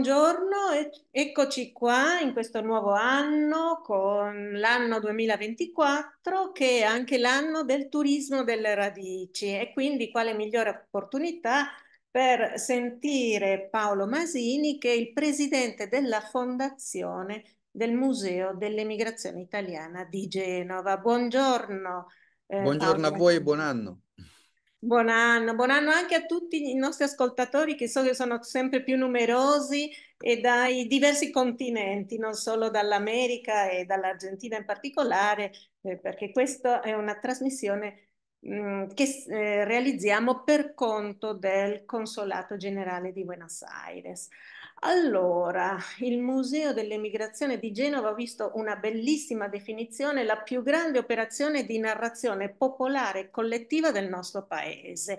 Buongiorno, eccoci qua in questo nuovo anno con l'anno 2024 che è anche l'anno del turismo delle radici e quindi quale migliore opportunità per sentire Paolo Masini che è il presidente della fondazione del Museo dell'Emigrazione Italiana di Genova. Buongiorno. Eh, buongiorno Paolo. a voi e buon anno. Buon anno, buon anno anche a tutti i nostri ascoltatori che so che sono sempre più numerosi e dai diversi continenti, non solo dall'America e dall'Argentina in particolare, eh, perché questa è una trasmissione mh, mm, che eh, realizziamo per conto del Consolato Generale di Buenos Aires. Allora, il Museo dell'Emigrazione di Genova ha visto una bellissima definizione, la più grande operazione di narrazione popolare e collettiva del nostro paese.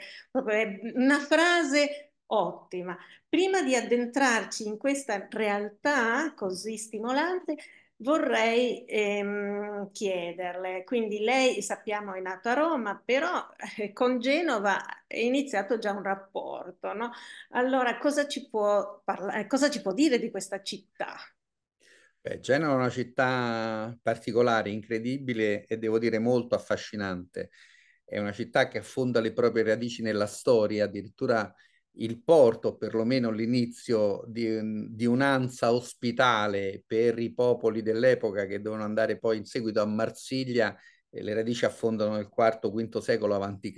Una frase ottima. Prima di addentrarci in questa realtà così stimolante, vorrei ehm, chiederle, quindi lei sappiamo è nato a Roma, però eh, con Genova è iniziato già un rapporto, no? Allora cosa ci può, parlare, eh, cosa ci può dire di questa città? Beh, Genova è una città particolare, incredibile e devo dire molto affascinante. È una città che affonda le proprie radici nella storia, addirittura il porto, perlomeno l'inizio di, di un'anza ospitale per i popoli dell'epoca che devono andare poi in seguito a Marsiglia, le radici affondano nel IV-V secolo a.C.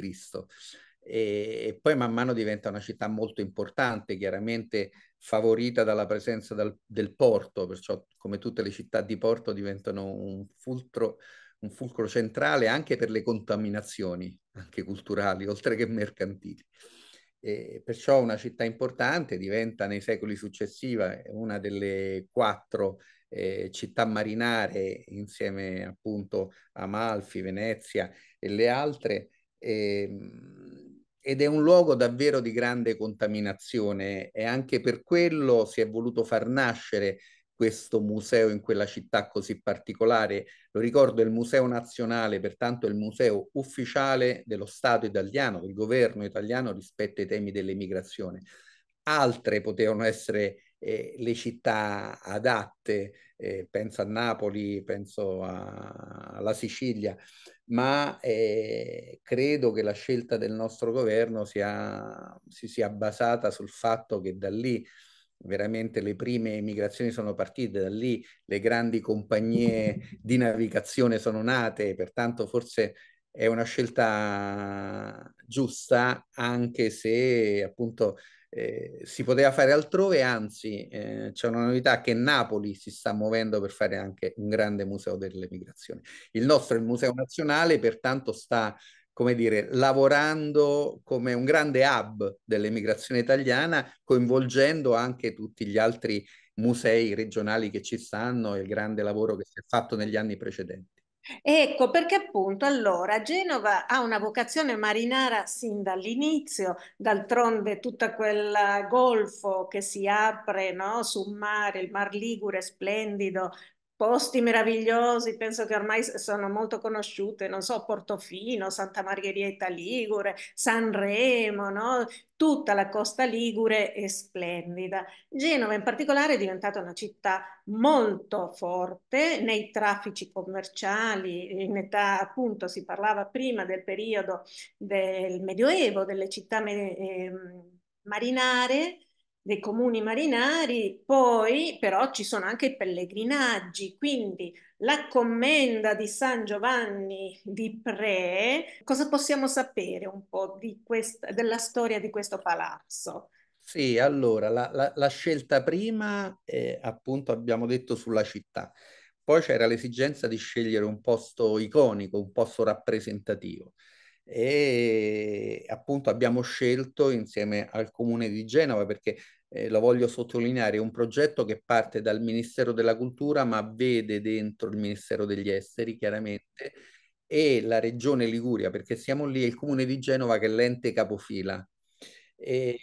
E, e poi man mano diventa una città molto importante, chiaramente favorita dalla presenza dal, del porto, perciò come tutte le città di porto diventano un fulcro, un fulcro centrale anche per le contaminazioni, anche culturali, oltre che mercantili. E perciò una città importante diventa nei secoli successivi una delle quattro eh, città marinare insieme appunto a Malfi, Venezia e le altre eh, ed è un luogo davvero di grande contaminazione e anche per quello si è voluto far nascere questo museo in quella città così particolare. Lo ricordo, è il Museo Nazionale, pertanto è il museo ufficiale dello Stato italiano, del governo italiano rispetto ai temi dell'emigrazione. Altre potevano essere eh, le città adatte, eh, penso a Napoli, penso a, alla Sicilia, ma eh, credo che la scelta del nostro governo sia, si sia basata sul fatto che da lì veramente le prime migrazioni sono partite da lì, le grandi compagnie di navigazione sono nate, pertanto forse è una scelta giusta anche se appunto eh, si poteva fare altrove, anzi eh, c'è una novità che Napoli si sta muovendo per fare anche un grande museo delle migrazioni. Il nostro è il Museo Nazionale, pertanto sta come dire, lavorando come un grande hub dell'emigrazione italiana, coinvolgendo anche tutti gli altri musei regionali che ci stanno e il grande lavoro che si è fatto negli anni precedenti. Ecco perché appunto allora Genova ha una vocazione marinara sin dall'inizio, d'altronde tutto quel golfo che si apre no, sul mare, il Mar Ligure splendido posti meravigliosi, penso che ormai sono molto conosciute, non so, Portofino, Santa Margherita Ligure, Sanremo, no? tutta la costa ligure è splendida. Genova in particolare è diventata una città molto forte nei traffici commerciali, in età appunto si parlava prima del periodo del Medioevo, delle città eh, marinare, dei comuni marinari, poi però ci sono anche i pellegrinaggi, quindi la commenda di San Giovanni di Pre, cosa possiamo sapere un po' questa, della storia di questo palazzo? Sì, allora, la, la, la scelta prima, eh, appunto, abbiamo detto sulla città. Poi c'era l'esigenza di scegliere un posto iconico, un posto rappresentativo e appunto abbiamo scelto insieme al Comune di Genova perché eh, lo voglio sottolineare, è un progetto che parte dal Ministero della Cultura ma vede dentro il Ministero degli Esteri chiaramente e la Regione Liguria perché siamo lì e il Comune di Genova che è l'ente capofila. E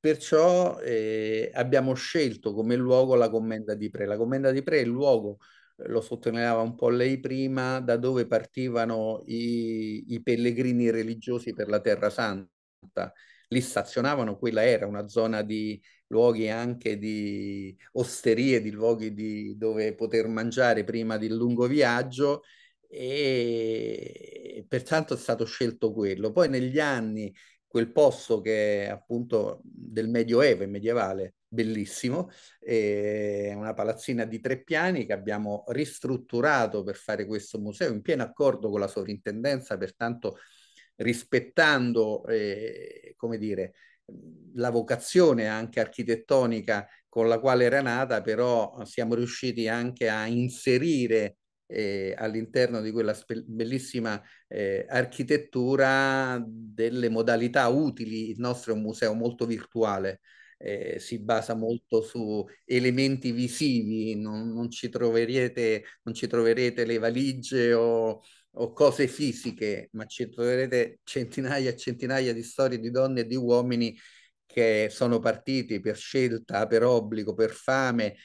perciò eh, abbiamo scelto come luogo la Commenda di Pre. La Commenda di Pre è il luogo lo sottolineava un po' lei prima, da dove partivano i, i pellegrini religiosi per la Terra Santa. Lì stazionavano, quella era una zona di luoghi anche di osterie, di luoghi di, dove poter mangiare prima del lungo viaggio e pertanto è stato scelto quello. Poi negli anni quel posto che è appunto del Medioevo e medievale, bellissimo, è una palazzina di tre piani che abbiamo ristrutturato per fare questo museo in pieno accordo con la sovrintendenza, pertanto rispettando, eh, come dire, la vocazione anche architettonica con la quale era nata, però siamo riusciti anche a inserire eh, all'interno di quella spe- bellissima eh, architettura delle modalità utili. Il nostro è un museo molto virtuale. Eh, si basa molto su elementi visivi, non, non, ci, troverete, non ci troverete le valigie o, o cose fisiche, ma ci troverete centinaia e centinaia di storie di donne e di uomini che sono partiti per scelta, per obbligo, per fame,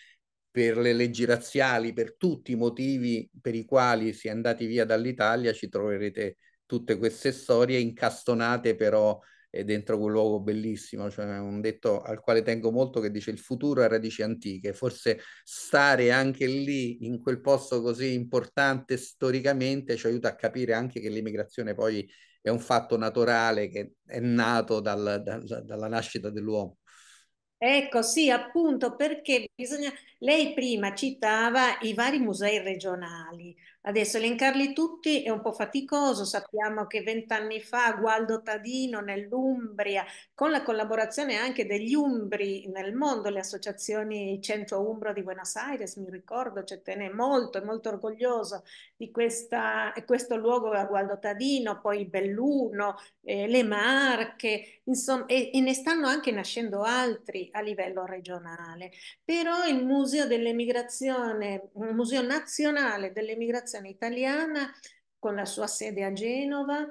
per le leggi razziali, per tutti i motivi per i quali si è andati via dall'Italia, ci troverete tutte queste storie incastonate però eh, dentro quel luogo bellissimo, cioè un detto al quale tengo molto che dice il futuro ha radici antiche, forse stare anche lì in quel posto così importante storicamente ci aiuta a capire anche che l'immigrazione poi è un fatto naturale che è nato dal, dal, dalla nascita dell'uomo. Ecco, sì, appunto, perché bisogna lei prima citava i vari musei regionali, adesso elencarli tutti è un po' faticoso, sappiamo che vent'anni fa Gualdo Tadino nell'Umbria, con la collaborazione anche degli Umbri nel mondo, le associazioni Centro Umbro di Buenos Aires, mi ricordo, cioè, tenne molto, è molto orgoglioso di questa, questo luogo a Gualdo Tadino, poi Belluno, eh, le Marche, insomma, e, e ne stanno anche nascendo altri a livello regionale. Però il museo Museo dell'Emigrazione, il Museo Nazionale dell'Emigrazione Italiana, con la sua sede a Genova,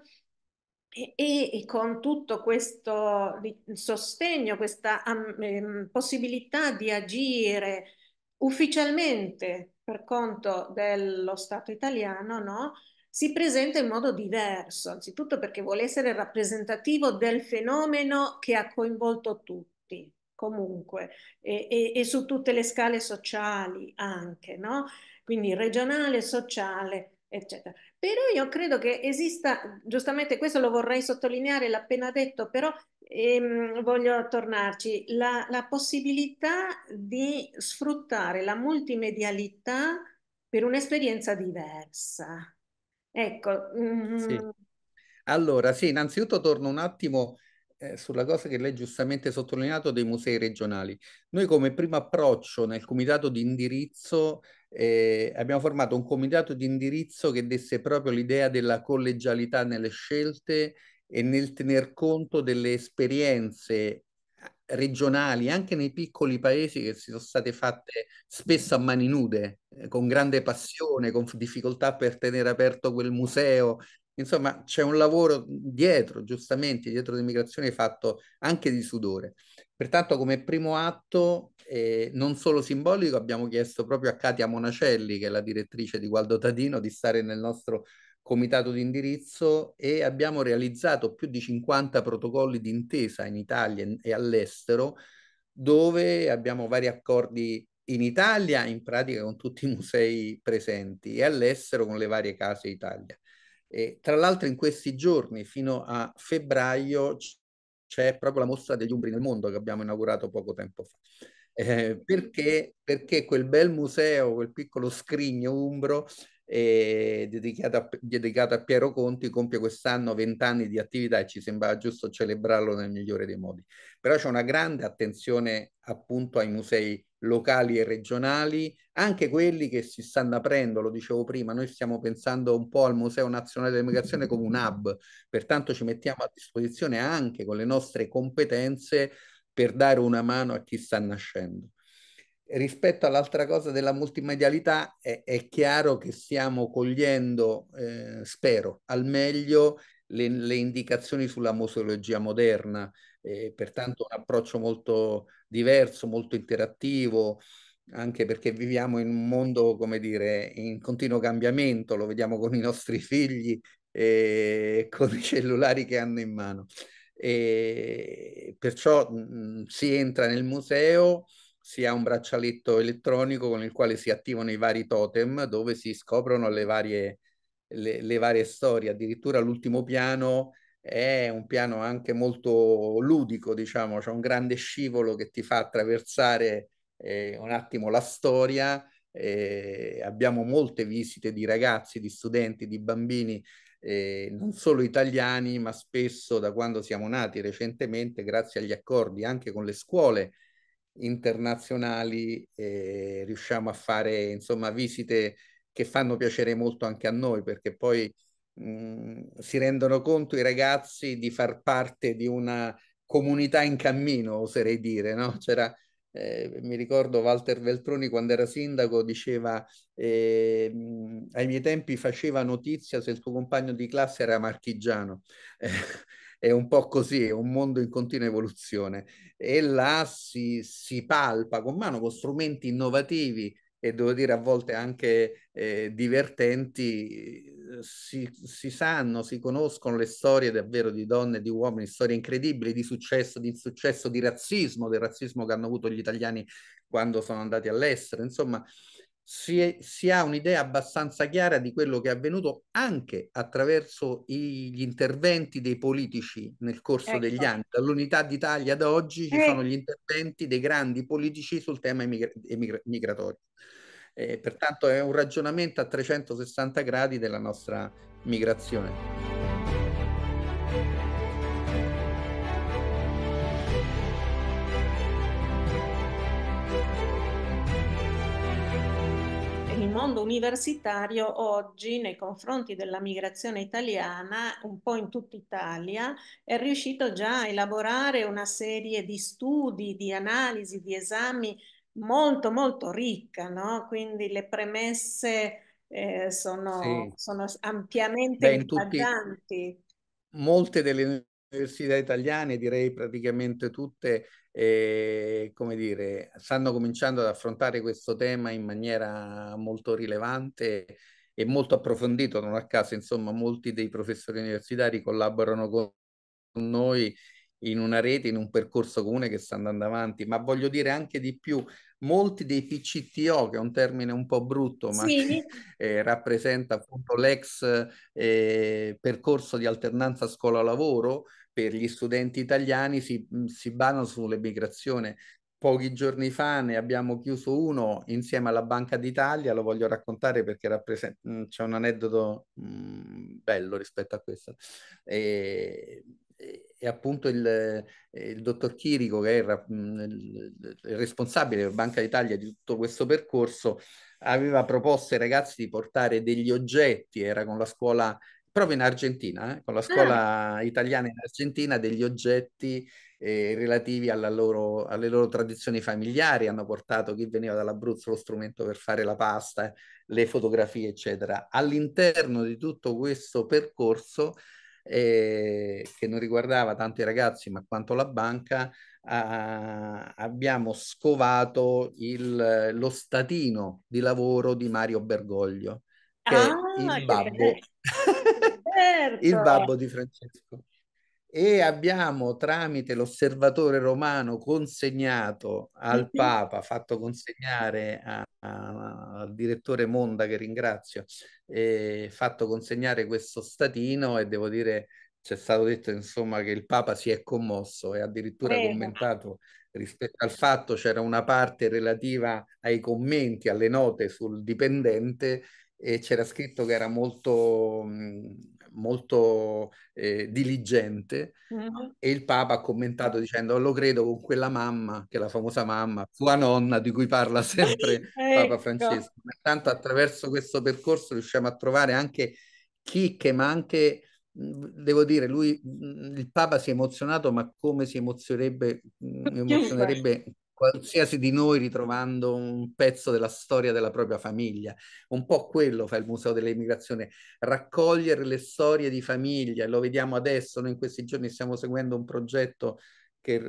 e, e, con tutto questo sostegno, questa um, possibilità di agire ufficialmente per conto dello Stato italiano, no? si presenta in modo diverso, anzitutto perché vuole essere rappresentativo del fenomeno che ha coinvolto tutti comunque e, e, e su tutte le scale sociali anche, no? quindi regionale, sociale, eccetera. Però io credo che esista, giustamente questo lo vorrei sottolineare, l'ha appena detto, però ehm, voglio tornarci, la, la, possibilità di sfruttare la multimedialità per un'esperienza diversa. Ecco. Mm. Sì. Mm. Allora, sì, innanzitutto torno un attimo eh, sulla cosa che lei giustamente ha sottolineato dei musei regionali. Noi come primo approccio nel comitato di indirizzo eh, abbiamo formato un comitato di indirizzo che desse proprio l'idea della collegialità nelle scelte e nel tener conto delle esperienze regionali, anche nei piccoli paesi che si sono state fatte spesso a mani nude, eh, con grande passione, con difficoltà per tenere aperto quel museo, Insomma, c'è un lavoro dietro, giustamente, dietro l'immigrazione fatto anche di sudore. Pertanto, come primo atto, eh, non solo simbolico, abbiamo chiesto proprio a Katia Monacelli, che è la direttrice di Gualdo Tadino, di stare nel nostro comitato di indirizzo e abbiamo realizzato più di 50 protocolli d'intesa in Italia e all'estero, dove abbiamo vari accordi in Italia, in pratica con tutti i musei presenti, e all'estero con le varie case Italia. E, tra l'altro in questi giorni, fino a febbraio, c'è proprio la mostra degli Umbri nel mondo che abbiamo inaugurato poco tempo fa. Eh, perché, perché quel bel museo, quel piccolo scrigno umbro eh, dedicata, dedicata, a Piero Conti, compie quest'anno 20 anni di attività e ci sembrava giusto celebrarlo nel migliore dei modi. Però c'è una grande attenzione appunto ai musei locali e regionali, anche quelli che si stanno aprendo, lo dicevo prima, noi stiamo pensando un po' al Museo Nazionale dell'Emigrazione come un hub, pertanto ci mettiamo a disposizione anche con le nostre competenze per dare una mano a chi sta nascendo rispetto all'altra cosa della multimedialità è, è chiaro che stiamo cogliendo, eh, spero, al meglio le, le, indicazioni sulla museologia moderna, eh, pertanto un approccio molto diverso, molto interattivo, anche perché viviamo in un mondo, come dire, in continuo cambiamento, lo vediamo con i nostri figli e con i cellulari che hanno in mano. E perciò mh, mm, si entra nel museo si ha un braccialetto elettronico con il quale si attivano i vari totem dove si scoprono le varie, le, le varie storie. Addirittura l'ultimo piano è un piano anche molto ludico, diciamo, c'è un grande scivolo che ti fa attraversare eh, un attimo la storia. Eh, abbiamo molte visite di ragazzi, di studenti, di bambini, eh, non solo italiani, ma spesso da quando siamo nati recentemente, grazie agli accordi anche con le scuole internazionali e riusciamo a fare insomma visite che fanno piacere molto anche a noi perché poi mh, si rendono conto i ragazzi di far parte di una comunità in cammino, oserei dire, no? C'era eh, mi ricordo Walter Veltroni quando era sindaco diceva eh, ai miei tempi faceva notizia se il tuo compagno di classe era marchigiano. Eh, è un po' così, è un mondo in continua evoluzione e là si, si palpa con mano, con strumenti innovativi e devo dire a volte anche eh, divertenti, si, si, sanno, si conoscono le storie davvero di donne e di uomini, storie incredibili di successo, di insuccesso, di razzismo, del razzismo che hanno avuto gli italiani quando sono andati all'estero, insomma si, è, si ha un'idea abbastanza chiara di quello che è avvenuto anche attraverso i, gli interventi dei politici nel corso ecco. degli anni. Dall'Unità d'Italia ad oggi ci eh. sono gli interventi dei grandi politici sul tema emigra- emigra- migratorio. Eh, pertanto è un ragionamento a 360 gradi della nostra migrazione. mondo universitario oggi nei confronti della migrazione italiana, un po' in tutta Italia, è riuscito già a elaborare una serie di studi, di analisi, di esami molto molto ricca, no? quindi le premesse eh, sono, sì. sono, ampiamente importanti. Molte delle università italiane, direi praticamente tutte, eh, come dire, stanno cominciando ad affrontare questo tema in maniera molto rilevante e molto approfondito, non a caso, insomma, molti dei professori universitari collaborano con noi in una rete, in un percorso comune che sta andando avanti, ma voglio dire anche di più, molti dei PCTO, che è un termine un po' brutto, ma sì. che, eh, rappresenta appunto l'ex eh, percorso di alternanza scuola-lavoro, per gli studenti italiani si, si basano sull'emigrazione. Pochi giorni fa ne abbiamo chiuso uno insieme alla Banca d'Italia, lo voglio raccontare perché rappresent- c'è un aneddoto mh, bello rispetto a questo. E, e appunto il, eh, il, dottor Chirico, che era il, il responsabile della Banca d'Italia di tutto questo percorso, aveva proposto ai ragazzi di portare degli oggetti, era con la scuola proprio in Argentina, eh, con la ah. scuola ah. italiana in Argentina, degli oggetti eh, relativi loro, alle loro tradizioni familiari, hanno portato chi veniva dall'Abruzzo lo strumento per fare la pasta, le fotografie, eccetera. All'interno di tutto questo percorso, eh, che non riguardava tanto i ragazzi ma quanto la banca, a, abbiamo scovato il, lo statino di lavoro di Mario Bergoglio, che ah, è il babbo. Che certo. il babbo di Francesco. E abbiamo tramite l'osservatore romano consegnato al mhm. Papa, fatto consegnare a, a, al direttore Monda, che ringrazio, eh, fatto consegnare questo statino e devo dire c'è stato detto insomma che il Papa si è commosso e addirittura Prego. Eh, commentato rispetto al fatto c'era una parte relativa ai commenti, alle note sul dipendente e c'era scritto che era molto mh, molto eh, diligente mm-hmm. e il Papa ha commentato dicendo lo credo con quella mamma, che è la famosa mamma, sua nonna di cui parla sempre ecco. Papa Francesco. Tanto attraverso questo percorso riusciamo a trovare anche chicche, ma anche mm, devo dire, lui, mm, il Papa si è emozionato, ma come si emozionerebbe, mm, emozionerebbe qualsiasi di noi ritrovando un pezzo della storia della propria famiglia. Un po' quello fa il Museo dell'Immigrazione, raccogliere le storie di famiglia, lo vediamo adesso, noi in questi giorni stiamo seguendo un progetto che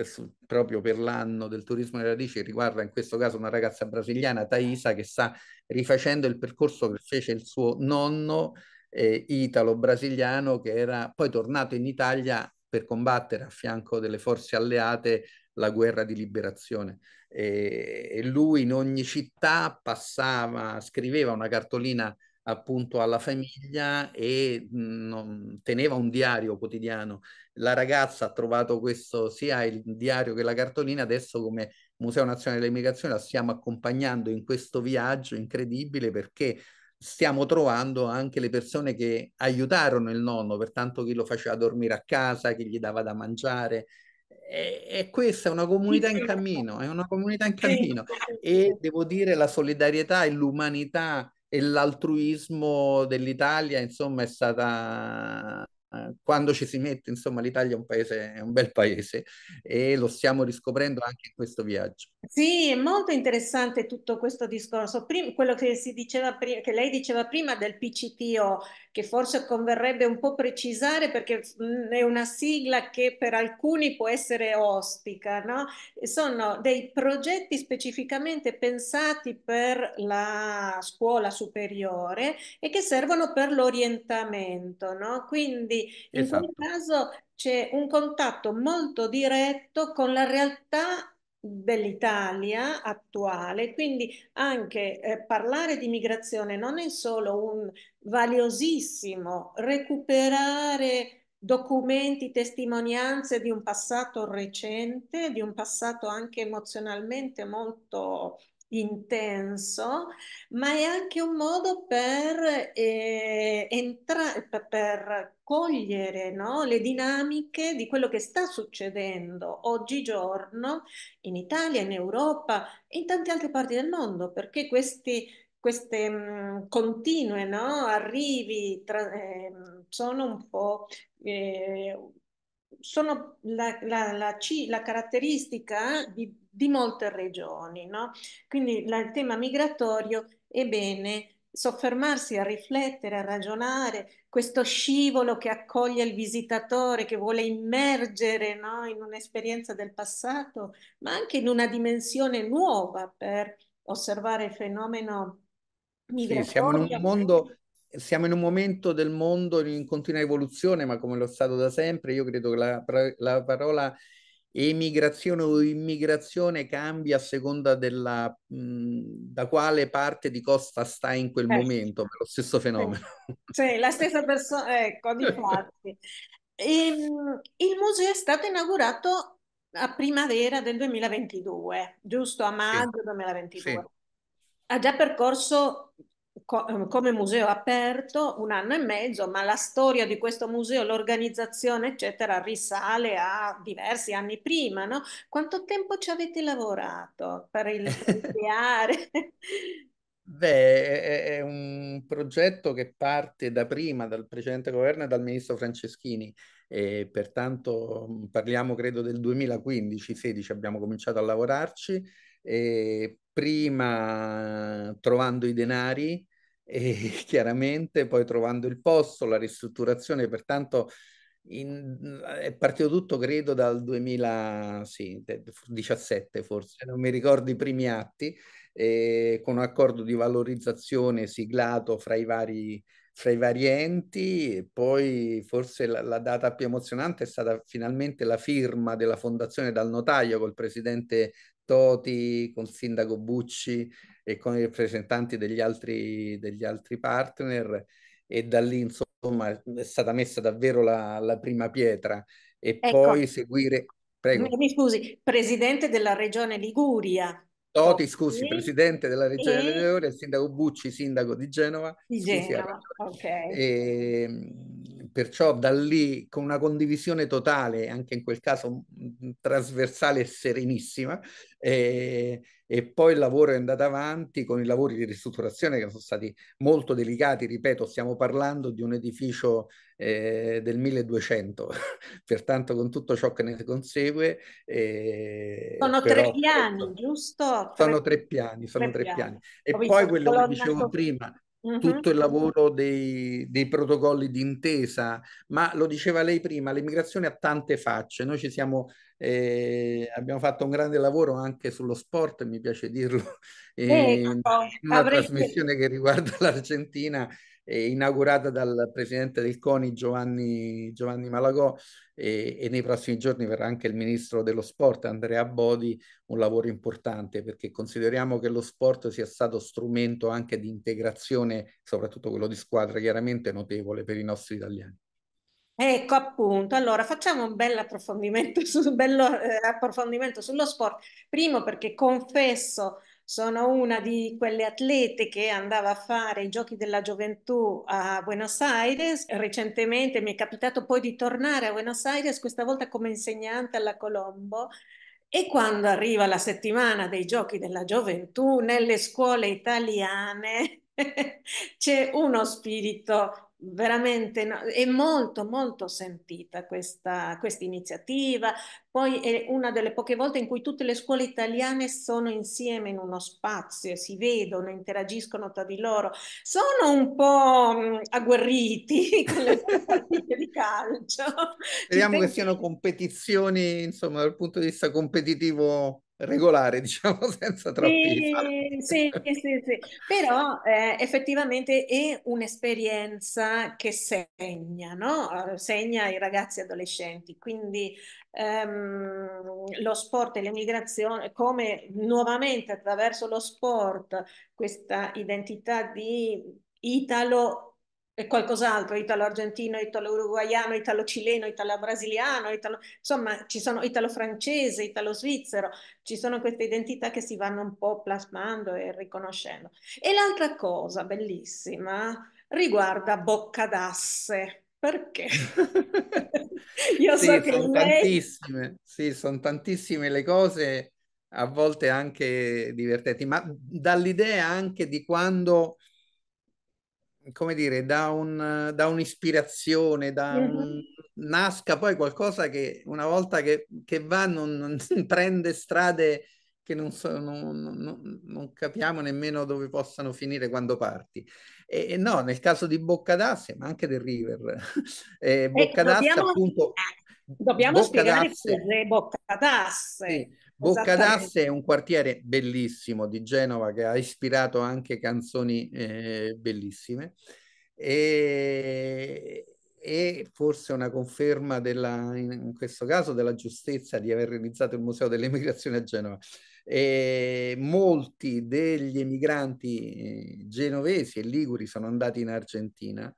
proprio per l'anno del turismo delle radici riguarda in questo caso una ragazza brasiliana, Thaisa, che sta rifacendo il percorso che fece il suo nonno eh, italo-brasiliano che era poi tornato in Italia per combattere a fianco delle forze alleate la guerra di liberazione. E, e lui in ogni città passava, scriveva una cartolina appunto alla famiglia e mh, teneva un diario quotidiano. La ragazza ha trovato questo sia il diario che la cartolina, adesso come Museo Nazionale dell'Immigrazione la stiamo accompagnando in questo viaggio incredibile perché stiamo trovando anche le persone che aiutarono il nonno, pertanto chi lo faceva dormire a casa, chi gli dava da mangiare, è, è questa, è una comunità in cammino, è una comunità in cammino e devo dire la solidarietà e l'umanità e l'altruismo dell'Italia, insomma, è stata eh, quando ci si mette, insomma, l'Italia è un paese, è un bel paese e lo stiamo riscoprendo anche in questo viaggio. Sì, è molto interessante tutto questo discorso. Prima, quello che si diceva che lei diceva prima del PCTO, che forse converrebbe un po' precisare perché mm, è una sigla che per alcuni può essere ostica, no? sono dei progetti specificamente pensati per la scuola superiore e che servono per l'orientamento. No? Quindi in esatto. quel caso c'è un contatto molto diretto con la realtà dell'Italia attuale, quindi anche eh, parlare di migrazione non è solo un valiosissimo recuperare documenti, testimonianze di un passato recente, di un passato anche emozionalmente molto intenso, ma è anche un modo per, eh, entrare, per, cogliere no? le dinamiche di quello che sta succedendo oggigiorno in Italia, in Europa e in tante altre parti del mondo, perché questi queste mh, mm, continue no? arrivi tra, eh, sono un po' eh, sono la, la, la, la caratteristica di, di, molte regioni. No? Quindi il tema migratorio è bene soffermarsi a riflettere, a ragionare, questo scivolo che accoglie il visitatore, che vuole immergere no? in un'esperienza del passato, ma anche in una dimensione nuova per osservare il fenomeno migratorio. Sì, siamo in un mondo siamo in un momento del mondo in continua evoluzione, ma come lo è stato da sempre, io credo che la, la parola emigrazione o immigrazione cambia a seconda della mh, da quale parte di costa sta in quel eh, momento, per lo stesso fenomeno. Cioè, la stessa persona, ecco, di fatti. Ehm, il museo è stato inaugurato a primavera del 2022, giusto a maggio sì. 2022. Sì. Ha già percorso co- ehm, come museo aperto un anno e mezzo, ma la storia di questo museo, l'organizzazione, eccetera, risale a diversi anni prima, no? Quanto tempo ci avete lavorato per il creare? Beh, è un progetto che parte da prima, dal precedente governo e dal ministro Franceschini e pertanto parliamo credo del 2015-16 abbiamo cominciato a lavorarci e prima trovando i denari e chiaramente poi trovando il posto, la ristrutturazione, pertanto in, è partito tutto credo dal 2017 sì, forse, non mi ricordo i primi atti, eh, con un accordo di valorizzazione siglato fra i vari, fra i vari enti e poi forse la, la, data più emozionante è stata finalmente la firma della fondazione dal notaio col presidente Toti, con il Sindaco Bucci e con i rappresentanti degli altri, degli altri partner e da lì insomma è stata messa davvero la, la prima pietra e ecco. poi seguire... Prego. Mi scusi, Presidente della Regione Liguria, Toti, scusi, sì. presidente della regione sì. delle ore, sindaco Bucci, sindaco di Genova. Di Genova, scusi, ok. E, ehm, perciò da lì, con una condivisione totale, anche in quel caso trasversale e serenissima, eh, e poi il lavoro è andato avanti con i lavori di ristrutturazione che sono stati molto delicati, ripeto, stiamo parlando di un edificio eh, del 1200, pertanto con tutto ciò che ne consegue... Eh, sono però, tre piani, giusto? Sono tre piani, sono tre, tre piani. piani. E Ho poi quello che dicevo prima, tutto il lavoro dei, dei protocolli d'intesa, ma lo diceva lei prima, l'immigrazione ha tante facce, noi ci siamo eh, abbiamo fatto un grande lavoro anche sullo sport, mi piace dirlo, eh, ecco, una avrete... trasmissione che riguarda l'Argentina eh, inaugurata dal presidente del CONI Giovanni, Giovanni Malagò eh, e nei prossimi giorni verrà anche il ministro dello sport Andrea Bodi, un lavoro importante perché consideriamo che lo sport sia stato strumento anche di integrazione, soprattutto quello di squadra, chiaramente notevole per i nostri italiani. Ecco appunto, allora facciamo un bel approfondimento, su, bello, eh, approfondimento sullo sport, primo perché confesso sono una di quelle atlete che andava a fare i giochi della gioventù a Buenos Aires. Recentemente mi è capitato poi di tornare a Buenos Aires, questa volta come insegnante alla Colombo. E quando arriva la settimana dei giochi della gioventù nelle scuole italiane c'è uno spirito veramente no, è molto molto sentita questa quest iniziativa, poi è una delle poche volte in cui tutte le scuole italiane sono insieme in uno spazio, si vedono, interagiscono tra di loro, sono un po' agguerriti con le partite di calcio. Speriamo che siano competizioni, insomma, dal punto di vista competitivo regolare, diciamo, senza troppi. Sì, sì, sì, sì. Però eh, effettivamente è un'esperienza che segna, no? Eh, segna i ragazzi adolescenti. Quindi ehm, lo sport e l'emigrazione, come nuovamente attraverso lo sport, questa identità di italo e qualcos'altro, italo-argentino, italo-uruguaiano, italo-cileno, italo-brasiliano, italo... insomma ci sono italo-francese, italo-svizzero, ci sono queste identità che si vanno un po' plasmando e riconoscendo. E l'altra cosa bellissima riguarda Bocca d'Asse, perché? Io sì, so che sono lei... tantissime, sì, sono tantissime le cose, a volte anche divertenti, ma dall'idea anche di quando come dire, da, un, da un'ispirazione, da un, mhm. nasca poi qualcosa che una volta che, che va non, non, prende strade che non, so, non, non, non, capiamo nemmeno dove possano finire quando parti. E, e no, nel caso di Boccadasse, ma anche del River, eh, ecco, Boccadasse eh, dobbiamo, appunto... Dobbiamo Boccadasse, spiegare Boccadasse. Sì Boccadasse è un quartiere bellissimo di Genova che ha ispirato anche canzoni eh, bellissime e, e, forse una conferma della, in questo caso della giustezza di aver realizzato il Museo dell'Emigrazione a Genova. E molti degli emigranti eh, genovesi e liguri sono andati in Argentina,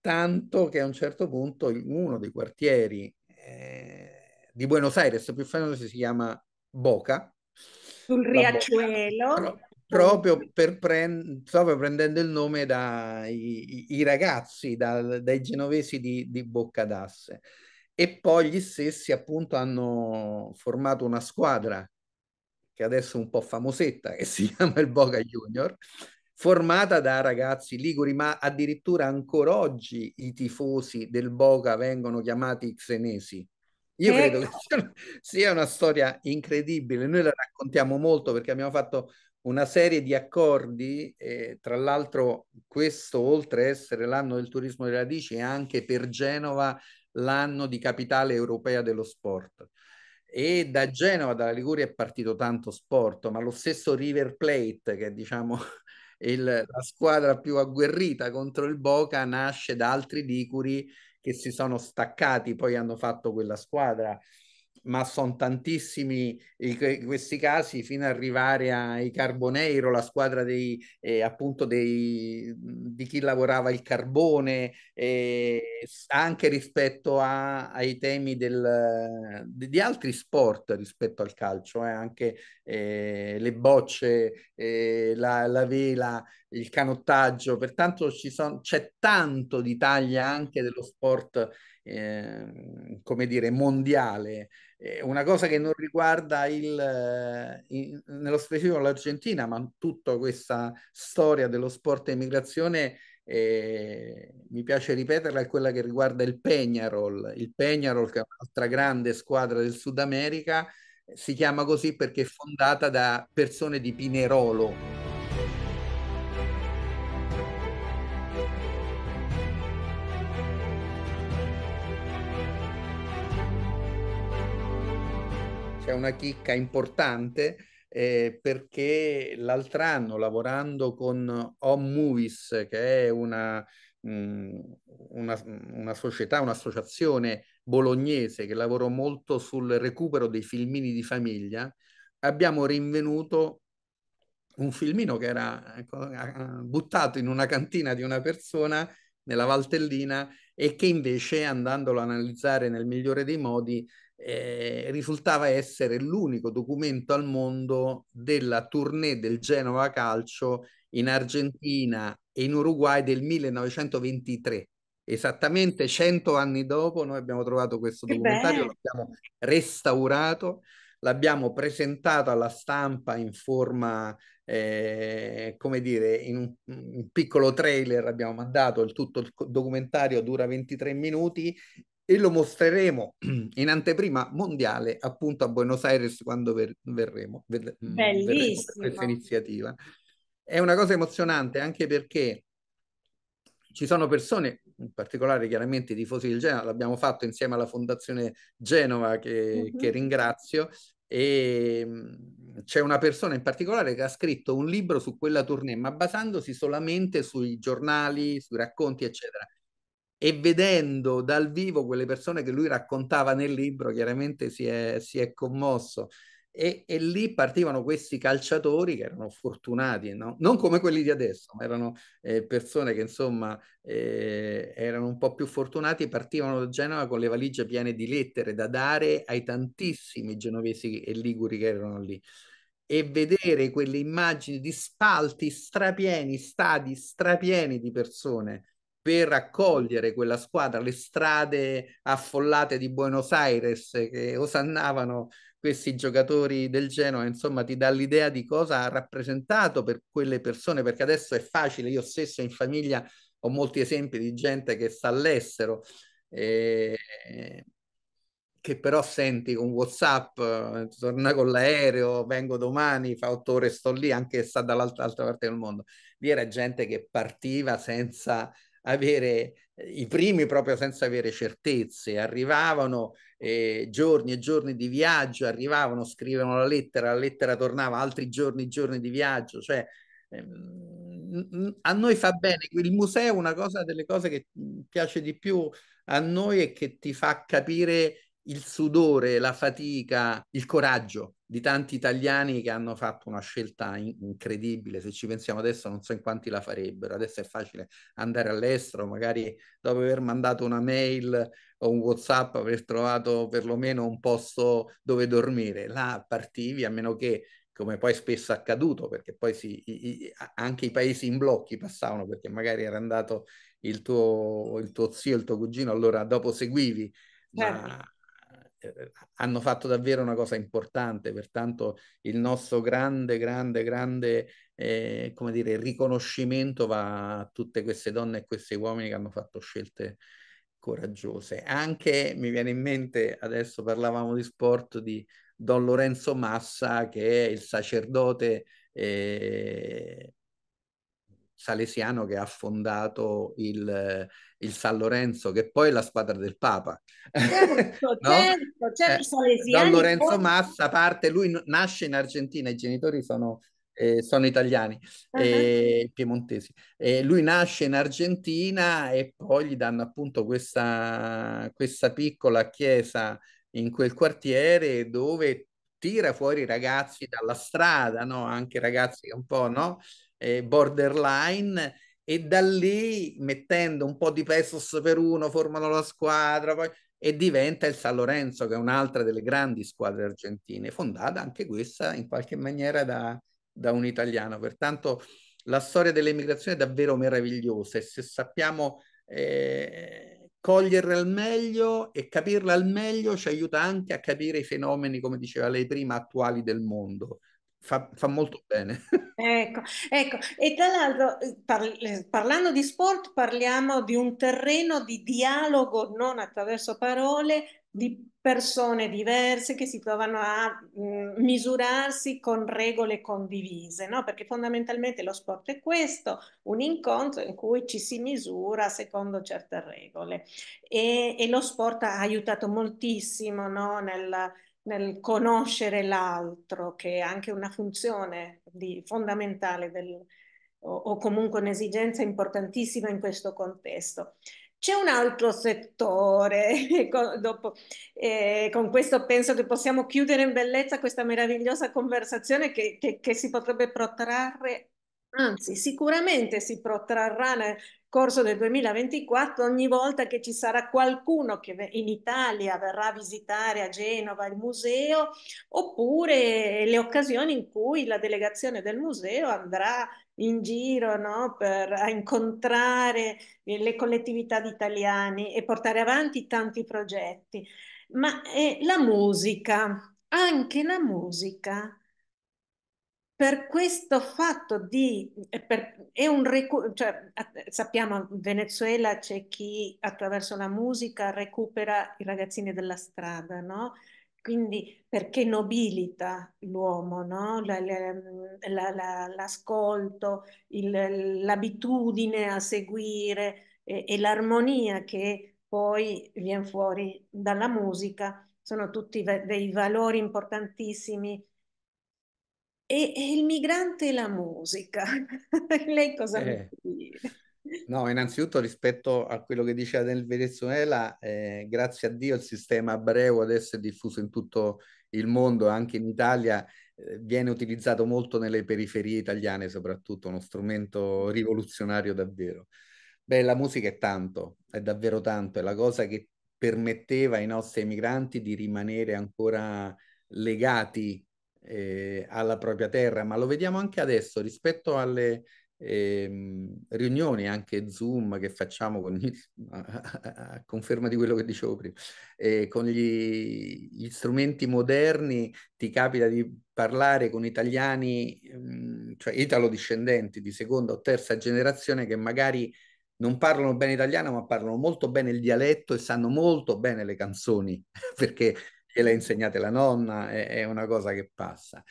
tanto che a un certo punto uno dei quartieri eh, di Buenos Aires più famoso si chiama Boca. Sul riaccioelo. Pro, proprio, per prendere proprio prendendo il nome dai ragazzi, da, dai genovesi di, di Bocca d'Asse. E poi gli stessi appunto hanno formato una squadra che adesso è un po' famosetta, che si chiama il Boca Junior, formata da ragazzi liguri, ma addirittura ancora oggi i tifosi del Boca vengono chiamati xenesi. Io eh, credo che sia una storia incredibile. Noi la raccontiamo molto perché abbiamo fatto una serie di accordi, eh, tra l'altro questo oltre a essere l'anno del turismo delle radici è anche per Genova l'anno di capitale europea dello sport. E da Genova, dalla Liguria è partito tanto sport, ma lo stesso River Plate, che è diciamo il, la squadra più agguerrita contro il Boca, nasce da altri licuri che si sono staccati, poi hanno fatto quella squadra ma sono tantissimi i, questi casi fino ad arrivare ai Carboneiro, la squadra dei, eh, appunto dei, di chi lavorava il carbone, eh, anche rispetto a, ai temi del, di, altri sport rispetto al calcio, eh, anche eh, le bocce, eh, la, la, vela, il canottaggio, pertanto son, c'è tanto di taglia anche dello sport, eh, come dire, mondiale. Eh, una cosa che non riguarda il, eh, in, nello specifico l'Argentina, ma tutta questa storia dello sport e immigrazione, eh, mi piace ripeterla, è quella che riguarda il Peñarol. Il Peñarol, che è un'altra grande squadra del Sud America, eh, si chiama così perché è fondata da persone di Pinerolo. c'è cioè, una chicca importante eh, perché l'altro anno lavorando con Home Movies, che è una, mh, mm, una, una società, un'associazione bolognese che lavora molto sul recupero dei filmini di famiglia, abbiamo rinvenuto un filmino che era ecco, buttato in una cantina di una persona nella Valtellina e che invece andandolo a analizzare nel migliore dei modi eh, risultava essere l'unico documento al mondo della tournée del Genova Calcio in Argentina e in Uruguay del 1923. Esattamente cento anni dopo noi abbiamo trovato questo documentario, l'abbiamo restaurato, l'abbiamo presentato alla stampa in forma, eh, come dire, in un, un, piccolo trailer abbiamo mandato, il tutto il documentario dura 23 minuti e lo mostreremo in anteprima mondiale appunto a Buenos Aires quando ver- verremo, ver- mm, verremo per questa iniziativa. È una cosa emozionante anche perché ci sono persone, in particolare chiaramente i tifosi del Genova, l'abbiamo fatto insieme alla Fondazione Genova che, mm-hmm. che ringrazio, e mm, c'è una persona in particolare che ha scritto un libro su quella tournée, ma basandosi solamente sui giornali, sui racconti, eccetera e vedendo dal vivo quelle persone che lui raccontava nel libro, chiaramente si è, si è commosso. E, e, lì partivano questi calciatori che erano fortunati, no? non come quelli di adesso, ma erano eh, persone che insomma eh, erano un po' più fortunati, partivano da Genova con le valigie piene di lettere da dare ai tantissimi genovesi e liguri che erano lì. E vedere quelle immagini di spalti strapieni, stadi strapieni di persone per accogliere quella squadra, le strade affollate di Buenos Aires che osannavano questi giocatori del Genoa, insomma ti dà l'idea di cosa ha rappresentato per quelle persone, perché adesso è facile, io stesso in famiglia ho molti esempi di gente che sta all'estero, eh, che però senti con Whatsapp, eh, torna con l'aereo, vengo domani, fa otto ore sto lì, anche se sta dall'altra parte del mondo. Lì era gente che partiva senza avere eh, i primi proprio senza avere certezze, arrivavano eh, giorni e giorni di viaggio, arrivavano, scrivevano la lettera, la lettera tornava, altri giorni e giorni di viaggio, cioè ehm, a noi fa bene, il museo è una cosa delle cose che mm, piace di più a noi e che ti fa capire il sudore, la fatica, il coraggio di tanti italiani che hanno fatto una scelta in- incredibile. Se ci pensiamo adesso, non so in quanti la farebbero. Adesso è facile andare all'estero, magari dopo aver mandato una mail o un WhatsApp, aver trovato perlomeno un posto dove dormire. Là partivi, a meno che come poi spesso è accaduto, perché poi si, i, i, anche i paesi in blocchi passavano, perché magari era andato il tuo, il tuo zio, il tuo cugino, allora dopo seguivi, ma certo hanno fatto davvero una cosa importante, pertanto il nostro grande, grande, grande eh, come dire, riconoscimento va a tutte queste donne e questi uomini che hanno fatto scelte coraggiose. Anche mi viene in mente, adesso parlavamo di sport, di Don Lorenzo Massa, che è il sacerdote eh, salesiano che ha fondato il, il, San Lorenzo, che poi è la squadra del Papa. Certo, no? certo, certo eh, Don Lorenzo poi... Massa parte, lui nasce in Argentina, i genitori sono, eh, sono italiani, uh-huh. eh, piemontesi. lui nasce in Argentina e poi gli danno appunto questa, questa piccola chiesa in quel quartiere dove tira fuori i ragazzi dalla strada, no? anche ragazzi che un po' no? eh, borderline e da lì mettendo un po' di pesos per uno formano la squadra poi, e diventa il San Lorenzo che è un'altra delle grandi squadre argentine fondata anche questa in qualche maniera da, da un italiano pertanto la storia dell'emigrazione è davvero meravigliosa e se sappiamo eh, coglierla al meglio e capirla al meglio ci aiuta anche a capire i fenomeni come diceva lei prima attuali del mondo Fa, fa, molto bene. Ecco, ecco. e tra l'altro eh, par- eh, parlando di sport parliamo di un terreno di dialogo non attraverso parole di persone diverse che si trovano a mh, mm, misurarsi con regole condivise, no? perché fondamentalmente lo sport è questo, un incontro in cui ci si misura secondo certe regole e, e lo sport ha aiutato moltissimo no? nel, nel conoscere l'altro, che è anche una funzione di, fondamentale del, o, o, comunque un'esigenza importantissima in questo contesto. C'è un altro settore, con, dopo, eh, con questo penso che possiamo chiudere in bellezza questa meravigliosa conversazione che, che, che si potrebbe protrarre, anzi sicuramente si protrarrà nel, corso del 2024, ogni volta che ci sarà qualcuno che in Italia verrà a visitare a Genova il museo, oppure le occasioni in cui la delegazione del museo andrà in giro no, per, a incontrare le collettività di italiani e portare avanti tanti progetti. Ma eh, la musica, anche la musica per questo fatto di... Eh, per, è un cioè, sappiamo, in Venezuela c'è chi attraverso la musica recupera i ragazzini della strada, no? Quindi perché nobilita l'uomo, no? l'ascolto, l'abitudine a seguire e, e l'armonia che poi viene fuori dalla musica, sono tutti dei valori importantissimi e, e il migrante e la musica, lei cosa eh. dire? No, innanzitutto rispetto a quello che diceva del Venezuela, eh, grazie a Dio il sistema Abreu adesso è diffuso in tutto il mondo, anche in Italia eh, viene utilizzato molto nelle periferie italiane soprattutto, uno strumento rivoluzionario davvero. Beh, la musica è tanto, è davvero tanto, è la cosa che permetteva ai nostri emigranti di rimanere ancora legati eh, alla propria terra, ma lo vediamo anche adesso rispetto alle eh, riunioni, anche Zoom che facciamo con, a, conferma di quello che dicevo prima, eh, con gli, gli, strumenti moderni ti capita di parlare con italiani, mh, mm, cioè italo-discendenti di seconda o terza generazione che magari non parlano bene italiano, ma parlano molto bene il dialetto e sanno molto bene le canzoni, perché gliela insegnata la nonna, è, è una cosa che passa.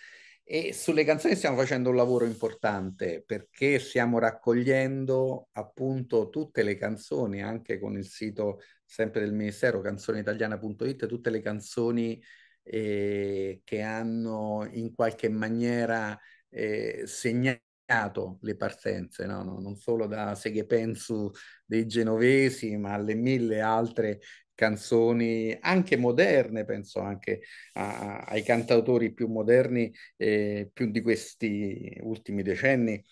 E sulle canzoni stiamo facendo un lavoro importante perché stiamo raccogliendo appunto tutte le canzoni, anche con il sito sempre del Ministero, canzoneitaliana.it, tutte le canzoni eh, che hanno in qualche maniera eh, segnato le partenze, no? non solo da Seghe Pensu dei genovesi, ma alle mille altre canzoni anche moderne, penso anche a, ai cantautori più moderni, eh, più di questi ultimi decenni,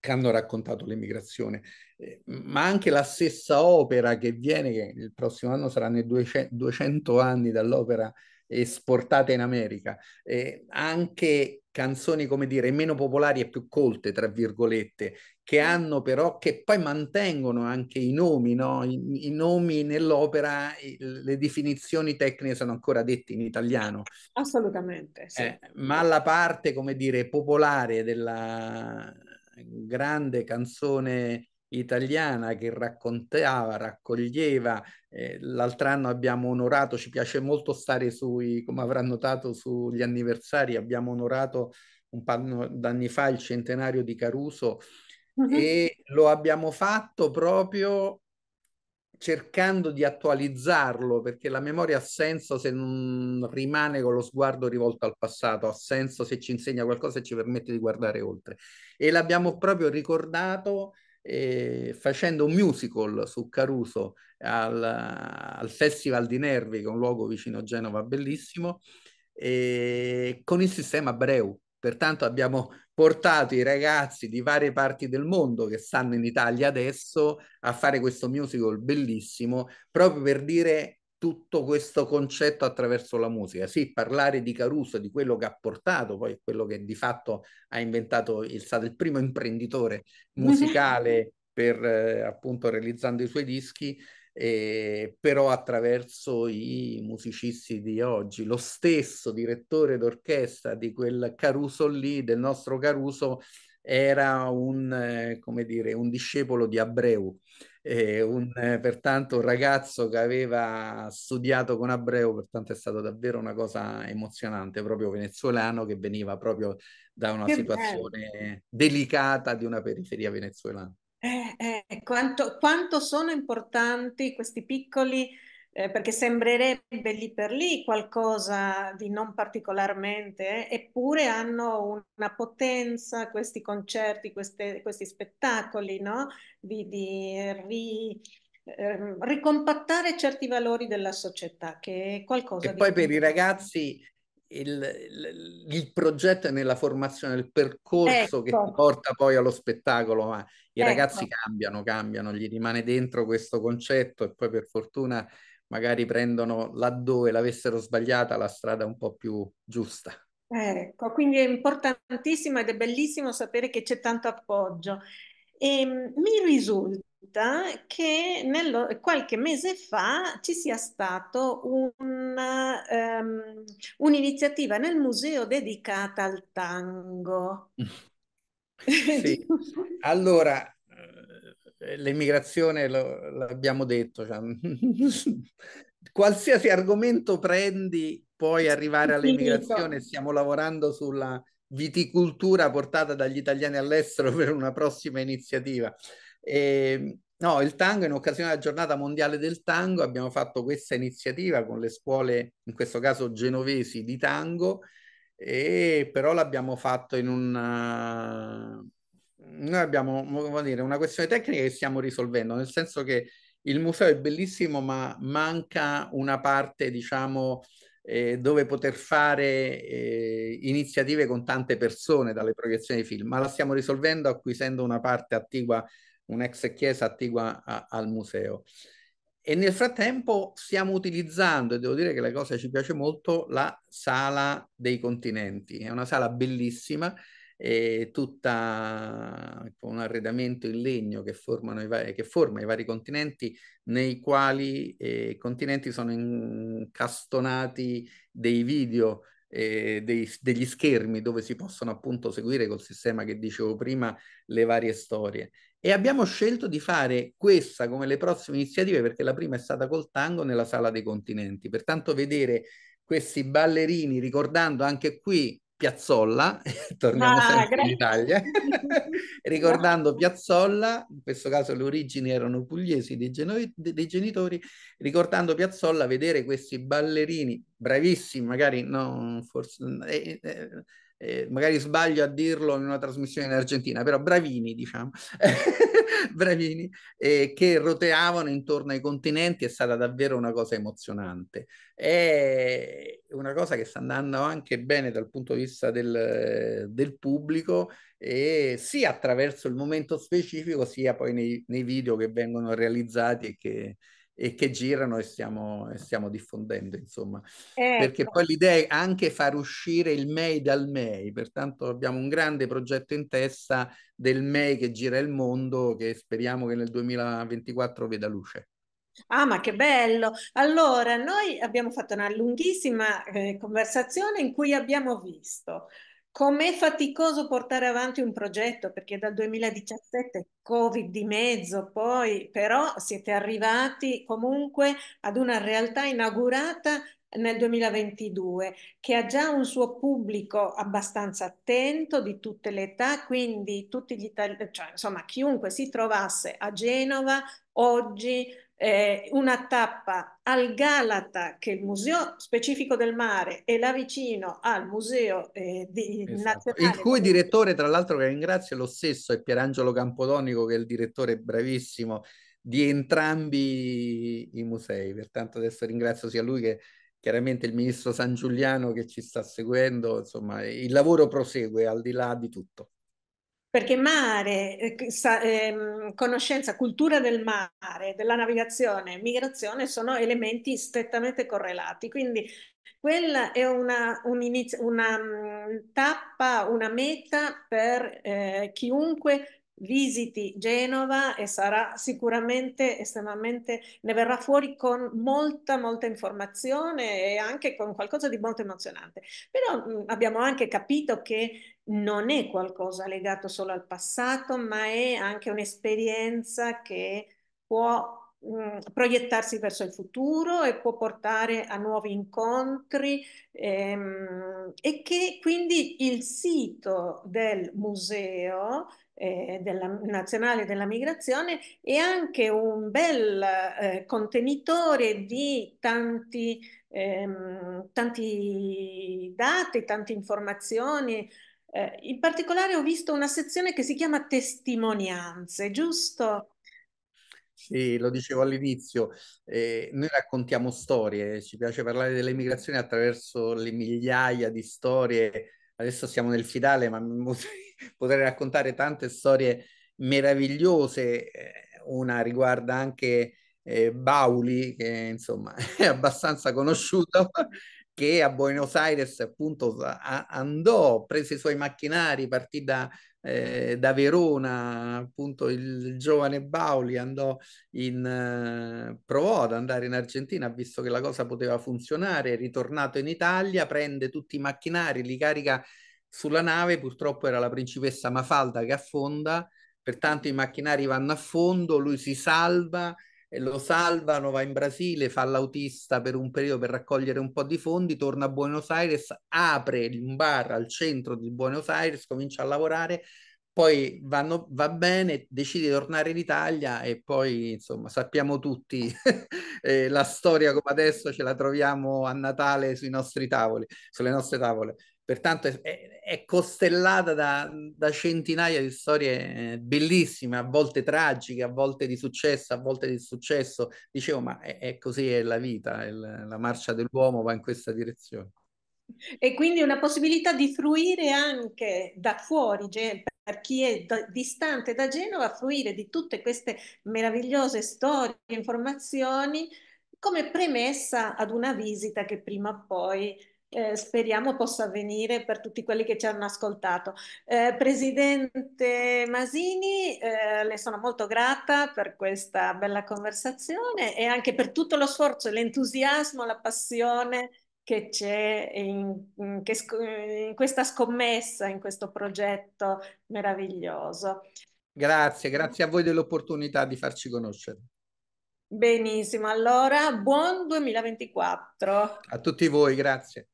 che hanno raccontato l'emigrazione, eh, ma anche la stessa opera che viene, che il prossimo anno saranno i 200, 200 anni dall'opera esportata in America, eh, anche canzoni, come dire, meno popolari e più colte, tra virgolette, che hanno però, che poi mantengono anche i nomi, no? I, I, nomi nell'opera, le definizioni tecniche sono ancora dette in italiano. Assolutamente, sì. eh, ma la parte, come dire, popolare della grande canzone italiana che raccontava, raccoglieva. Eh, l'altro anno abbiamo onorato, ci piace molto stare sui, come avrà notato, sugli anniversari, abbiamo onorato un paio d'anni fa il centenario di Caruso Mm-hmm. e lo abbiamo fatto proprio cercando di attualizzarlo perché la memoria ha senso se non rimane con lo sguardo rivolto al passato, ha senso se ci insegna qualcosa e ci permette di guardare oltre. E l'abbiamo proprio ricordato eh, facendo un musical su Caruso al, al, Festival di Nervi, che è un luogo vicino a Genova bellissimo, eh, con il sistema Breu. Pertanto abbiamo portato i ragazzi di varie parti del mondo che stanno in Italia adesso a fare questo musical bellissimo, proprio per dire tutto questo concetto attraverso la musica. Sì, parlare di Caruso, di quello che ha portato, poi quello che di fatto ha inventato, è stato il primo imprenditore mhm. musicale per eh, appunto realizzando i suoi dischi, eh, però attraverso i musicisti di oggi. Lo stesso direttore d'orchestra di quel Caruso lì, del nostro Caruso, era un, eh, come dire, un discepolo di Abreu, eh, un, eh, pertanto un ragazzo che aveva studiato con Abreu, pertanto è stata davvero una cosa emozionante, proprio venezuelano che veniva proprio da una che situazione bello. delicata di una periferia venezuelana. Eh, eh, quanto, quanto, sono importanti questi piccoli, eh, perché sembrerebbe lì per lì qualcosa di non particolarmente, eh, eppure hanno una potenza questi concerti, queste, questi spettacoli, no? di, di ri, ehm, ricompattare certi valori della società, che è qualcosa... E poi per i ragazzi il, il, progetto è nella formazione, il percorso ecco. che ti ecco. porta poi allo spettacolo, ma i ecco. ragazzi cambiano, cambiano, gli rimane dentro questo concetto e poi per fortuna magari prendono laddove l'avessero sbagliata la strada un po' più giusta. Ecco, quindi è importantissimo ed è bellissimo sapere che c'è tanto appoggio. E ehm, mi risulta che nello, qualche mese fa ci sia stato un, um, un'iniziativa nel museo dedicata al tango. Sì. allora, eh, l'emigrazione lo, l'abbiamo detto, cioè, qualsiasi argomento prendi puoi arrivare all'immigrazione, stiamo lavorando sulla viticultura portata dagli italiani all'estero per una prossima iniziativa. E, ehm, no, il tango, in occasione della giornata mondiale del tango, abbiamo fatto questa iniziativa con le scuole, in questo caso genovesi, di tango, e però l'abbiamo fatto in un... Eh, noi abbiamo dire, una questione tecnica che stiamo risolvendo, nel senso che il museo è bellissimo, ma manca una parte, diciamo, eh, dove poter fare eh, iniziative con tante persone dalle proiezioni di film, ma la stiamo risolvendo acquisendo una parte attigua un'ex chiesa attigua a, al museo. E nel frattempo stiamo utilizzando, e devo dire che la cosa ci piace molto, la sala dei continenti. È una sala bellissima, eh, tutta con un arredamento in legno che, formano i vari, che forma i vari continenti, nei quali eh, continenti sono incastonati dei video eh, dei, degli schermi dove si possono appunto seguire col sistema che dicevo prima le varie storie. E abbiamo scelto di fare questa come le prossime iniziative, perché la prima è stata col tango nella Sala dei Continenti. Pertanto vedere questi ballerini, ricordando anche qui Piazzolla, torniamo ah, sempre in Italia, ricordando Piazzolla, in questo caso le origini erano pugliesi dei, dei, genitori, ricordando Piazzolla, vedere questi ballerini bravissimi, magari no, forse, eh, eh, eh, magari sbaglio a dirlo in una trasmissione in Argentina, però bravini, diciamo, bravini, eh, che roteavano intorno ai continenti è stata davvero una cosa emozionante. È una cosa che sta andando anche bene dal punto di vista del, del pubblico, e sia attraverso il momento specifico, sia poi nei, nei video che vengono realizzati e che e che girano e stiamo, e stiamo diffondendo, insomma. Ecco. Perché certo. poi l'idea è anche far uscire il MEI dal MEI, pertanto abbiamo un grande progetto in testa del MEI che gira il mondo, che speriamo che nel 2024 veda luce. Ah, ma che bello! Allora, noi abbiamo fatto una lunghissima eh, conversazione in cui abbiamo visto Com'è faticoso portare avanti un progetto, perché dal 2017 Covid di mezzo, poi però siete arrivati comunque ad una realtà inaugurata nel 2022 che ha già un suo pubblico abbastanza attento di tutte le età, quindi tutti gli italiani, cioè, insomma chiunque si trovasse a Genova oggi eh, una tappa al Galata, che è il museo specifico del mare, e là vicino al museo eh, di, esatto. nazionale. Il cui direttore, tra l'altro, che ringrazio, lo stesso è Pierangelo Campodonico, che è il direttore bravissimo di entrambi i musei. Pertanto adesso ringrazio sia lui che chiaramente il ministro San Giuliano che ci sta seguendo. Insomma, il lavoro prosegue al di là di tutto perché mare, eh, sa, eh, conoscenza, cultura del mare, della navigazione, migrazione sono elementi strettamente correlati. Quindi quella è una, un inizio, una mm, tappa, una meta per eh, chiunque visiti Genova e sarà sicuramente estremamente, ne verrà fuori con molta, molta informazione e anche con qualcosa di molto emozionante. Però mh, mm, abbiamo anche capito che non è qualcosa legato solo al passato, ma è anche un'esperienza che può mh, mm, proiettarsi verso il futuro e può portare a nuovi incontri ehm, e che quindi il sito del museo eh, della, nazionale della migrazione è anche un bel eh, contenitore di tanti, ehm, tanti dati, tante informazioni eh, in particolare ho visto una sezione che si chiama testimonianze, giusto? Sì, lo dicevo all'inizio, eh, noi raccontiamo storie, ci piace parlare delle migrazioni attraverso le migliaia di storie. Adesso siamo nel finale, ma potrei raccontare tante storie meravigliose. Eh, una riguarda anche eh, Bauli, che insomma è abbastanza conosciuto, che a Buenos Aires appunto a, andò, prese i suoi macchinari, partì da, eh, da Verona, appunto il, giovane Bauli andò in, eh, provò ad andare in Argentina, ha visto che la cosa poteva funzionare, è ritornato in Italia, prende tutti i macchinari, li carica sulla nave, purtroppo era la principessa Mafalda che affonda, pertanto i macchinari vanno a fondo, lui si salva, lo salvano, va in Brasile, fa l'autista per un periodo per raccogliere un po' di fondi, torna a Buenos Aires, apre un bar al centro di Buenos Aires, comincia a lavorare, poi vanno, va bene, decide di tornare in Italia e poi insomma sappiamo tutti eh, la storia come adesso ce la troviamo a Natale sui nostri tavoli, sulle nostre tavole. Pertanto è, è, costellata da, da, centinaia di storie eh, bellissime, a volte tragiche, a volte di successo, a volte di successo. Dicevo, ma è, è così è la vita, il, la marcia dell'uomo va in questa direzione. E quindi una possibilità di fruire anche da fuori, per chi è da, distante da Genova, fruire di tutte queste meravigliose storie, informazioni, come premessa ad una visita che prima o poi eh, speriamo possa avvenire per tutti quelli che ci hanno ascoltato. Eh, Presidente Masini, eh, le sono molto grata per questa bella conversazione e anche per tutto lo sforzo, l'entusiasmo, la passione che c'è in, in, in questa scommessa, in questo progetto meraviglioso. Grazie, grazie a voi dell'opportunità di farci conoscere. Benissimo, allora buon 2024. A tutti voi, grazie.